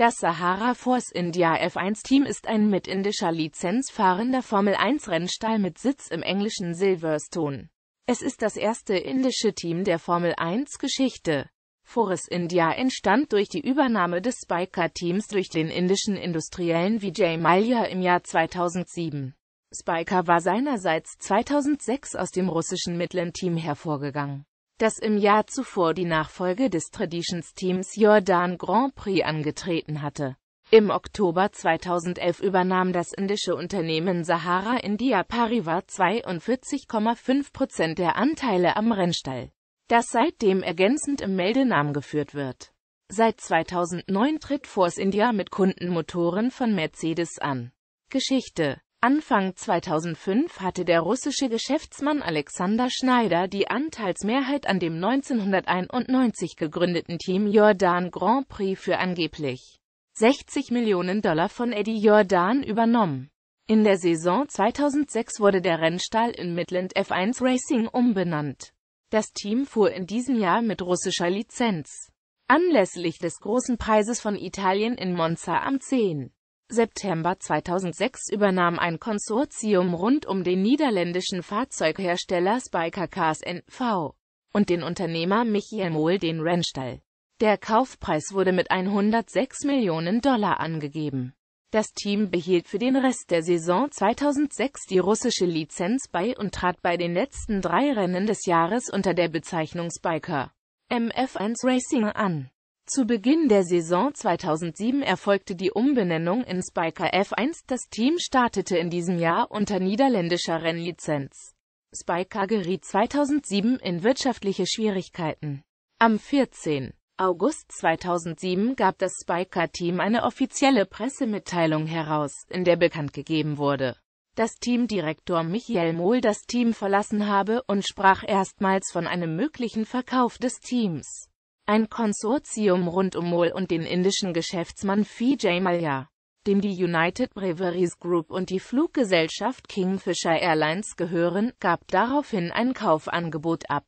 Das Sahara Force India F1-Team ist ein mit indischer Lizenz fahrender Formel-1-Rennstall mit Sitz im englischen Silverstone. Es ist das erste indische Team der Formel-1-Geschichte. Force India entstand durch die Übernahme des Spiker-Teams durch den indischen Industriellen Vijay Malia im Jahr 2007. Spiker war seinerseits 2006 aus dem russischen Midland-Team hervorgegangen das im Jahr zuvor die Nachfolge des Traditions-Teams Jordan Grand Prix angetreten hatte. Im Oktober 2011 übernahm das indische Unternehmen Sahara India Pariva 42,5 Prozent der Anteile am Rennstall, das seitdem ergänzend im Meldenamen geführt wird. Seit 2009 tritt Force India mit Kundenmotoren von Mercedes an. Geschichte Anfang 2005 hatte der russische Geschäftsmann Alexander Schneider die Anteilsmehrheit an dem 1991 gegründeten Team Jordan Grand Prix für angeblich 60 Millionen Dollar von Eddie Jordan übernommen. In der Saison 2006 wurde der Rennstall in Midland F1 Racing umbenannt. Das Team fuhr in diesem Jahr mit russischer Lizenz. Anlässlich des Großen Preises von Italien in Monza am 10. September 2006 übernahm ein Konsortium rund um den niederländischen Fahrzeughersteller Spiker Cars N.V. und den Unternehmer Michiel Mohl den Rennstall. Der Kaufpreis wurde mit 106 Millionen Dollar angegeben. Das Team behielt für den Rest der Saison 2006 die russische Lizenz bei und trat bei den letzten drei Rennen des Jahres unter der Bezeichnung Spiker MF1 Racing an zu Beginn der Saison 2007 erfolgte die Umbenennung in Spiker F1. Das Team startete in diesem Jahr unter niederländischer Rennlizenz. Spiker geriet 2007 in wirtschaftliche Schwierigkeiten. Am 14. August 2007 gab das spiker team eine offizielle Pressemitteilung heraus, in der bekannt gegeben wurde, dass Teamdirektor Michael Mohl das Team verlassen habe und sprach erstmals von einem möglichen Verkauf des Teams ein Konsortium rund um Mol und den indischen Geschäftsmann Vijay Mallya, dem die United Breweries Group und die Fluggesellschaft Kingfisher Airlines gehören, gab daraufhin ein Kaufangebot ab,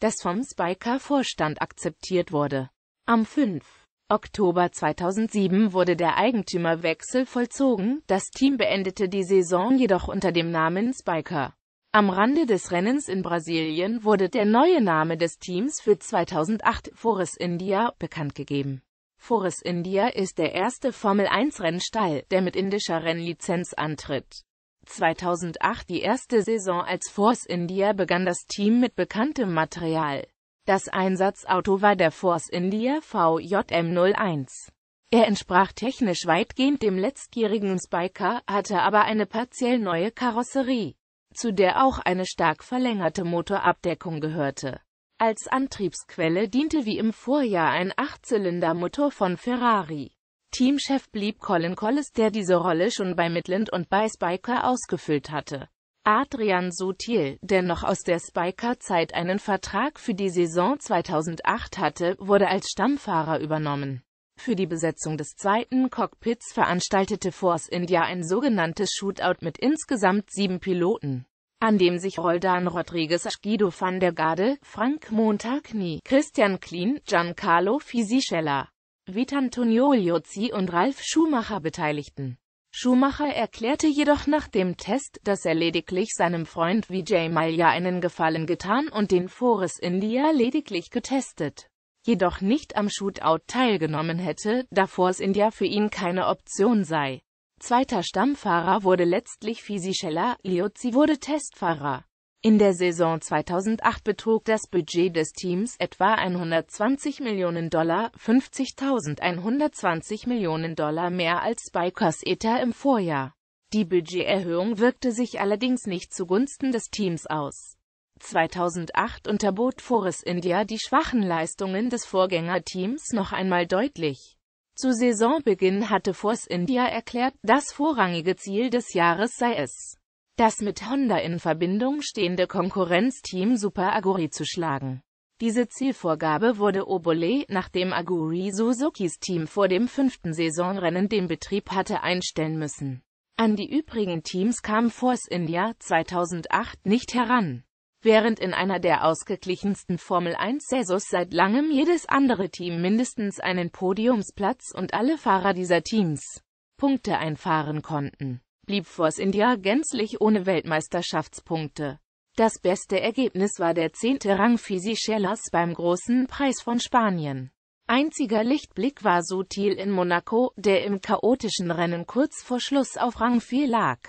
das vom spiker vorstand akzeptiert wurde. Am 5. Oktober 2007 wurde der Eigentümerwechsel vollzogen, das Team beendete die Saison jedoch unter dem Namen Spiker. Am Rande des Rennens in Brasilien wurde der neue Name des Teams für 2008, Force India, bekannt gegeben. Force India ist der erste Formel-1-Rennstall, der mit indischer Rennlizenz antritt. 2008 die erste Saison als Force India begann das Team mit bekanntem Material. Das Einsatzauto war der Force India VJM01. Er entsprach technisch weitgehend dem letztjährigen Spiker, hatte aber eine partiell neue Karosserie zu der auch eine stark verlängerte Motorabdeckung gehörte. Als Antriebsquelle diente wie im Vorjahr ein Achtzylinder-Motor von Ferrari. Teamchef blieb Colin Collis, der diese Rolle schon bei Midland und bei Spiker ausgefüllt hatte. Adrian Sutil, der noch aus der spiker zeit einen Vertrag für die Saison 2008 hatte, wurde als Stammfahrer übernommen. Für die Besetzung des zweiten Cockpits veranstaltete Force India ein sogenanntes Shootout mit insgesamt sieben Piloten, an dem sich Roldan Rodriguez, Guido van der Garde, Frank Montagny, Christian Klein, Giancarlo Fisichella, Vitantonio Liozzi und Ralf Schumacher beteiligten. Schumacher erklärte jedoch nach dem Test, dass er lediglich seinem Freund Vijay Malia einen Gefallen getan und den Force India lediglich getestet jedoch nicht am Shootout teilgenommen hätte, da Force India für ihn keine Option sei. Zweiter Stammfahrer wurde letztlich Fisichella, Liozzi wurde Testfahrer. In der Saison 2008 betrug das Budget des Teams etwa 120 Millionen Dollar, 50.120 Millionen Dollar mehr als bei Coseta im Vorjahr. Die Budgeterhöhung wirkte sich allerdings nicht zugunsten des Teams aus. 2008 unterbot Force India die schwachen Leistungen des Vorgängerteams noch einmal deutlich. Zu Saisonbeginn hatte Force India erklärt, das vorrangige Ziel des Jahres sei es, das mit Honda in Verbindung stehende Konkurrenzteam Super Aguri zu schlagen. Diese Zielvorgabe wurde Obole, nachdem Aguri Suzukis Team vor dem fünften Saisonrennen den Betrieb hatte einstellen müssen. An die übrigen Teams kam Force India 2008 nicht heran während in einer der ausgeglichensten Formel-1-Saisons seit langem jedes andere Team mindestens einen Podiumsplatz und alle Fahrer dieser Teams Punkte einfahren konnten, blieb Force India gänzlich ohne Weltmeisterschaftspunkte. Das beste Ergebnis war der zehnte Rang Schellers beim Großen Preis von Spanien. Einziger Lichtblick war Sutil in Monaco, der im chaotischen Rennen kurz vor Schluss auf Rang 4 lag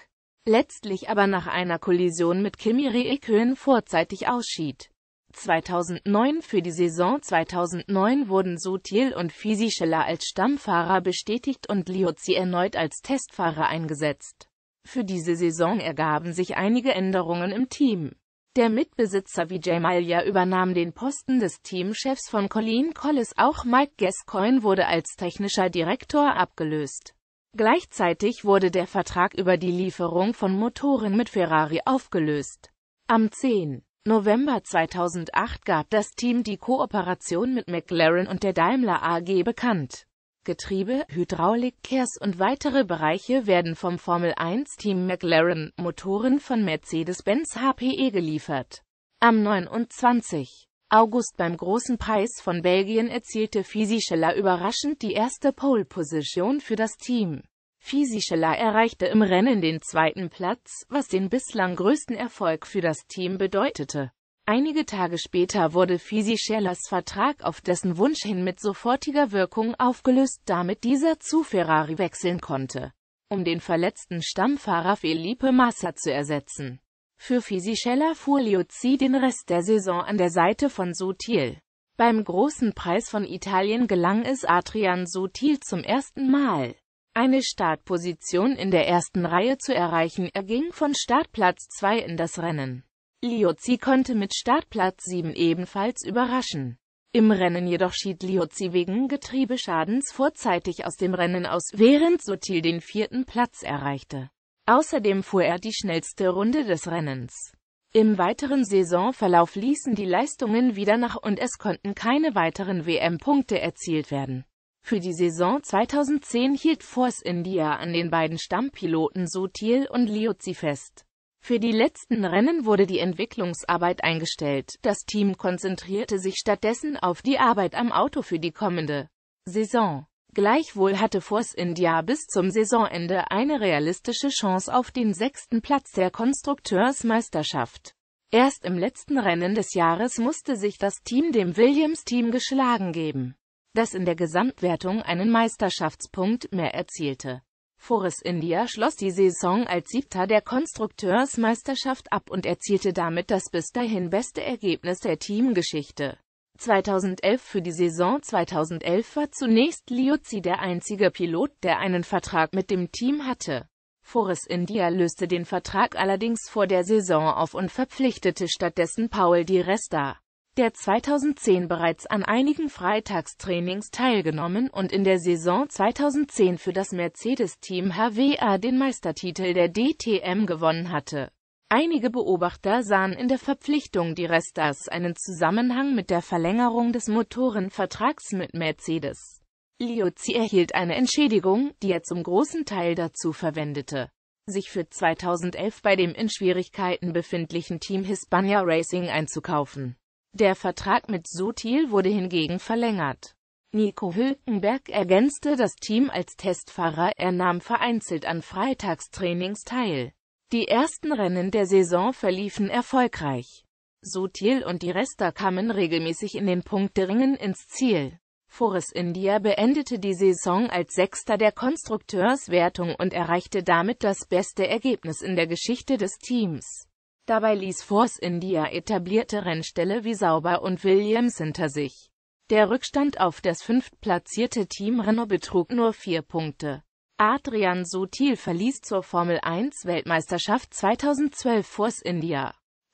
letztlich aber nach einer Kollision mit Kimi Räikkönen vorzeitig ausschied. 2009 Für die Saison 2009 wurden Sutil und Fisichella als Stammfahrer bestätigt und Liozzi erneut als Testfahrer eingesetzt. Für diese Saison ergaben sich einige Änderungen im Team. Der Mitbesitzer Vijay Malia übernahm den Posten des Teamchefs von Colleen Collis, auch Mike Gascoigne wurde als technischer Direktor abgelöst. Gleichzeitig wurde der Vertrag über die Lieferung von Motoren mit Ferrari aufgelöst. Am 10. November 2008 gab das Team die Kooperation mit McLaren und der Daimler AG bekannt. Getriebe, Hydraulik, Kers und weitere Bereiche werden vom Formel-1-Team McLaren, Motoren von Mercedes-Benz HPE geliefert. Am 29. August beim Großen Preis von Belgien erzielte Fisichella überraschend die erste Pole-Position für das Team. Fisichella erreichte im Rennen den zweiten Platz, was den bislang größten Erfolg für das Team bedeutete. Einige Tage später wurde Fisichellas Vertrag auf dessen Wunsch hin mit sofortiger Wirkung aufgelöst, damit dieser zu Ferrari wechseln konnte, um den verletzten Stammfahrer Felipe Massa zu ersetzen. Für Fisichella fuhr Liuzzi den Rest der Saison an der Seite von Sutil. Beim Großen Preis von Italien gelang es Adrian Sutil zum ersten Mal, eine Startposition in der ersten Reihe zu erreichen. Er ging von Startplatz 2 in das Rennen. Liuzzi konnte mit Startplatz 7 ebenfalls überraschen. Im Rennen jedoch schied Liuzzi wegen Getriebeschadens vorzeitig aus dem Rennen aus, während Sutil den vierten Platz erreichte. Außerdem fuhr er die schnellste Runde des Rennens. Im weiteren Saisonverlauf ließen die Leistungen wieder nach und es konnten keine weiteren WM-Punkte erzielt werden. Für die Saison 2010 hielt Force India an den beiden Stammpiloten Sutil und Liuzzi fest. Für die letzten Rennen wurde die Entwicklungsarbeit eingestellt, das Team konzentrierte sich stattdessen auf die Arbeit am Auto für die kommende Saison. Gleichwohl hatte Force India bis zum Saisonende eine realistische Chance auf den sechsten Platz der Konstrukteursmeisterschaft. Erst im letzten Rennen des Jahres musste sich das Team dem Williams-Team geschlagen geben, das in der Gesamtwertung einen Meisterschaftspunkt mehr erzielte. Force India schloss die Saison als Siebter der Konstrukteursmeisterschaft ab und erzielte damit das bis dahin beste Ergebnis der Teamgeschichte. 2011 für die Saison 2011 war zunächst Liuzzi der einzige Pilot, der einen Vertrag mit dem Team hatte. Force India löste den Vertrag allerdings vor der Saison auf und verpflichtete stattdessen Paul Di Resta, der 2010 bereits an einigen Freitagstrainings teilgenommen und in der Saison 2010 für das Mercedes-Team HWA den Meistertitel der DTM gewonnen hatte. Einige Beobachter sahen in der Verpflichtung die Restas einen Zusammenhang mit der Verlängerung des Motorenvertrags mit Mercedes. Liuzzi erhielt eine Entschädigung, die er zum großen Teil dazu verwendete, sich für 2011 bei dem in Schwierigkeiten befindlichen Team Hispania Racing einzukaufen. Der Vertrag mit Sutil wurde hingegen verlängert. Nico Hülkenberg ergänzte das Team als Testfahrer, er nahm vereinzelt an Freitagstrainings teil. Die ersten Rennen der Saison verliefen erfolgreich. Sutil und die Rester kamen regelmäßig in den Punkteringen ins Ziel. Force India beendete die Saison als Sechster der Konstrukteurswertung und erreichte damit das beste Ergebnis in der Geschichte des Teams. Dabei ließ Force India etablierte Rennställe wie Sauber und Williams hinter sich. Der Rückstand auf das fünftplatzierte Team Renault betrug nur vier Punkte. Adrian Sutil verließ zur Formel-1-Weltmeisterschaft 2012 Force India.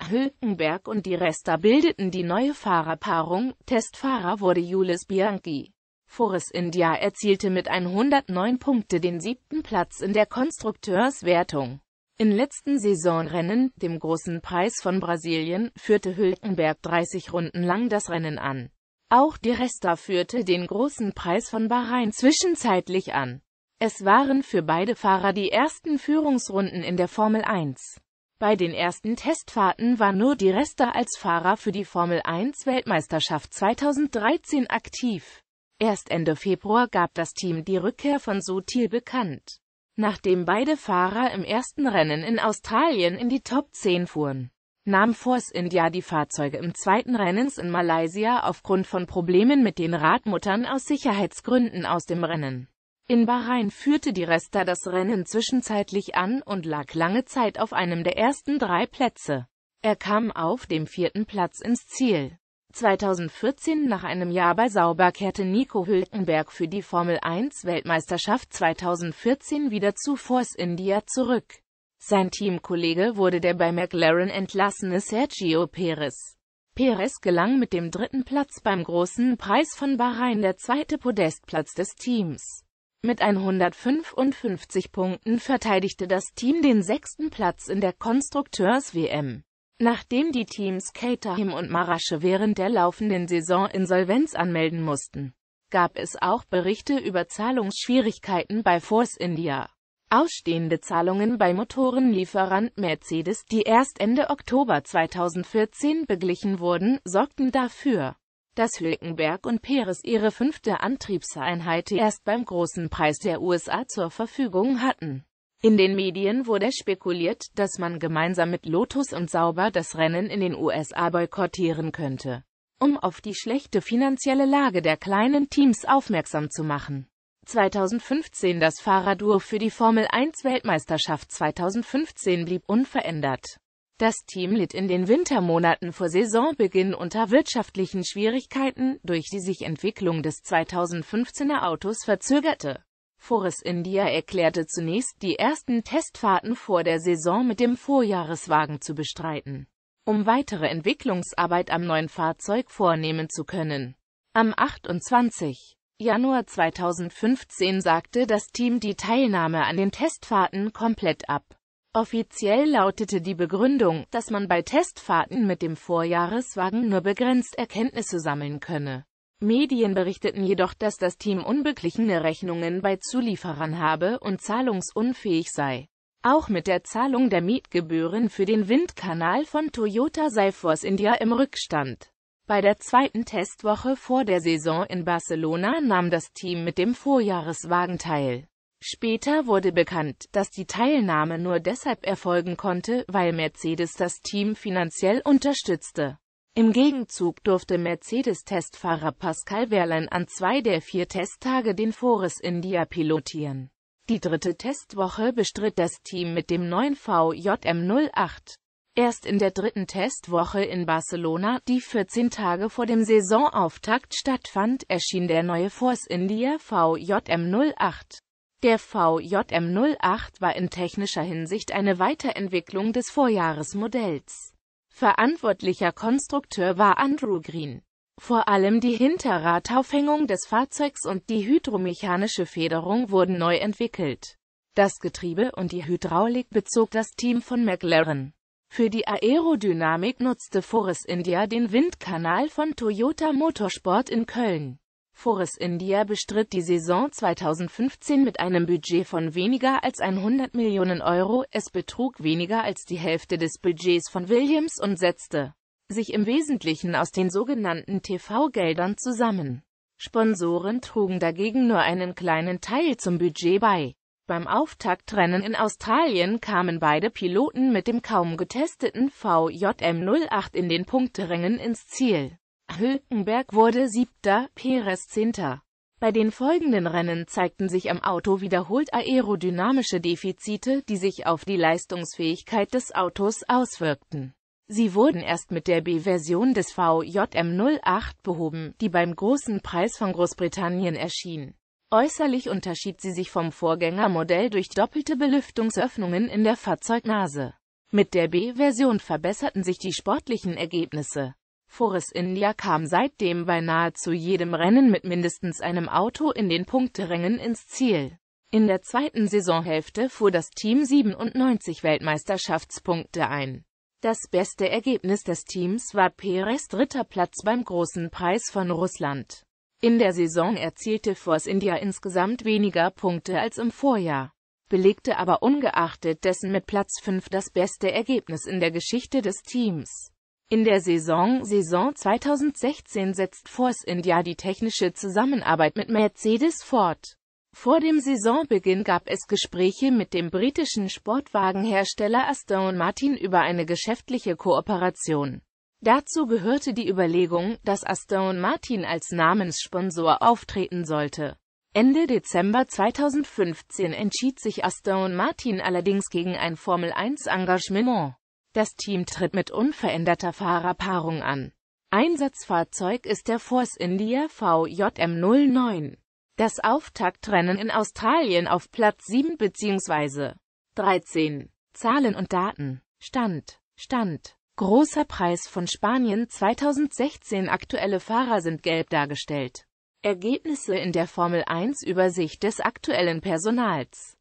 Hülkenberg und die Resta bildeten die neue Fahrerpaarung, Testfahrer wurde Jules Bianchi. Force India erzielte mit 109 Punkte den siebten Platz in der Konstrukteurswertung. In letzten Saisonrennen, dem Großen Preis von Brasilien, führte Hülkenberg 30 Runden lang das Rennen an. Auch die Resta führte den Großen Preis von Bahrain zwischenzeitlich an. Es waren für beide Fahrer die ersten Führungsrunden in der Formel 1. Bei den ersten Testfahrten war nur die Resta als Fahrer für die Formel 1 Weltmeisterschaft 2013 aktiv. Erst Ende Februar gab das Team die Rückkehr von Sutil bekannt, nachdem beide Fahrer im ersten Rennen in Australien in die Top 10 fuhren nahm Force India die Fahrzeuge im zweiten Rennens in Malaysia aufgrund von Problemen mit den Radmuttern aus Sicherheitsgründen aus dem Rennen. In Bahrain führte die Resta das Rennen zwischenzeitlich an und lag lange Zeit auf einem der ersten drei Plätze. Er kam auf dem vierten Platz ins Ziel. 2014 nach einem Jahr bei Sauber kehrte Nico Hülkenberg für die Formel-1-Weltmeisterschaft 2014 wieder zu Force India zurück. Sein Teamkollege wurde der bei McLaren entlassene Sergio Perez. Perez gelang mit dem dritten Platz beim Großen Preis von Bahrain der zweite Podestplatz des Teams. Mit 155 Punkten verteidigte das Team den sechsten Platz in der Konstrukteurs-WM. Nachdem die Teams Caterham und Marasche während der laufenden Saison Insolvenz anmelden mussten, gab es auch Berichte über Zahlungsschwierigkeiten bei Force India. Ausstehende Zahlungen bei Motorenlieferant Mercedes, die erst Ende Oktober 2014 beglichen wurden, sorgten dafür, dass Hülkenberg und Peres ihre fünfte Antriebseinheit erst beim Großen Preis der USA zur Verfügung hatten. In den Medien wurde spekuliert, dass man gemeinsam mit Lotus und Sauber das Rennen in den USA boykottieren könnte, um auf die schlechte finanzielle Lage der kleinen Teams aufmerksam zu machen. 2015 Das Fahrradur für die Formel-1-Weltmeisterschaft 2015 blieb unverändert. Das Team litt in den Wintermonaten vor Saisonbeginn unter wirtschaftlichen Schwierigkeiten, durch die sich Entwicklung des 2015er Autos verzögerte. Forest India erklärte zunächst, die ersten Testfahrten vor der Saison mit dem Vorjahreswagen zu bestreiten, um weitere Entwicklungsarbeit am neuen Fahrzeug vornehmen zu können. Am 28. Januar 2015 sagte das Team die Teilnahme an den Testfahrten komplett ab. Offiziell lautete die Begründung, dass man bei Testfahrten mit dem Vorjahreswagen nur begrenzt Erkenntnisse sammeln könne. Medien berichteten jedoch, dass das Team unbeglichene Rechnungen bei Zulieferern habe und zahlungsunfähig sei. Auch mit der Zahlung der Mietgebühren für den Windkanal von Toyota sei Force India im Rückstand. Bei der zweiten Testwoche vor der Saison in Barcelona nahm das Team mit dem Vorjahreswagen teil. Später wurde bekannt, dass die Teilnahme nur deshalb erfolgen konnte, weil Mercedes das Team finanziell unterstützte. Im Gegenzug durfte Mercedes-Testfahrer Pascal Wehrlein an zwei der vier Testtage den Forest India pilotieren. Die dritte Testwoche bestritt das Team mit dem neuen VJM08. Erst in der dritten Testwoche in Barcelona, die 14 Tage vor dem Saisonauftakt stattfand, erschien der neue Force India VJM08. Der VJM08 war in technischer Hinsicht eine Weiterentwicklung des Vorjahresmodells. Verantwortlicher Konstrukteur war Andrew Green. Vor allem die Hinterradaufhängung des Fahrzeugs und die hydromechanische Federung wurden neu entwickelt. Das Getriebe und die Hydraulik bezog das Team von McLaren. Für die Aerodynamik nutzte Forest India den Windkanal von Toyota Motorsport in Köln. Forest India bestritt die Saison 2015 mit einem Budget von weniger als 100 Millionen Euro, es betrug weniger als die Hälfte des Budgets von Williams und setzte sich im Wesentlichen aus den sogenannten TV-Geldern zusammen. Sponsoren trugen dagegen nur einen kleinen Teil zum Budget bei. Beim Auftaktrennen in Australien kamen beide Piloten mit dem kaum getesteten VJM08 in den Punkterängen ins Ziel. Hülkenberg wurde Siebter, Perez Zehnter. Bei den folgenden Rennen zeigten sich am Auto wiederholt aerodynamische Defizite, die sich auf die Leistungsfähigkeit des Autos auswirkten. Sie wurden erst mit der B-Version des VJM08 behoben, die beim Großen Preis von Großbritannien erschien. Äußerlich unterschied sie sich vom Vorgängermodell durch doppelte Belüftungsöffnungen in der Fahrzeugnase. Mit der B-Version verbesserten sich die sportlichen Ergebnisse. Force India kam seitdem bei nahezu jedem Rennen mit mindestens einem Auto in den Punkterängen ins Ziel. In der zweiten Saisonhälfte fuhr das Team 97 Weltmeisterschaftspunkte ein. Das beste Ergebnis des Teams war Perez dritter Platz beim Großen Preis von Russland. In der Saison erzielte Force India insgesamt weniger Punkte als im Vorjahr, belegte aber ungeachtet dessen mit Platz 5 das beste Ergebnis in der Geschichte des Teams. In der Saison Saison 2016 setzt Force India die technische Zusammenarbeit mit Mercedes fort. Vor dem Saisonbeginn gab es Gespräche mit dem britischen Sportwagenhersteller Aston Martin über eine geschäftliche Kooperation. Dazu gehörte die Überlegung, dass Aston Martin als Namenssponsor auftreten sollte. Ende Dezember 2015 entschied sich Aston Martin allerdings gegen ein Formel-1-Engagement. Das Team tritt mit unveränderter Fahrerpaarung an. Einsatzfahrzeug ist der Force India VJM09. Das Auftaktrennen in Australien auf Platz 7 bzw. 13. Zahlen und Daten. Stand. Stand. Großer Preis von Spanien 2016 Aktuelle Fahrer sind gelb dargestellt. Ergebnisse in der Formel 1 Übersicht des aktuellen Personals.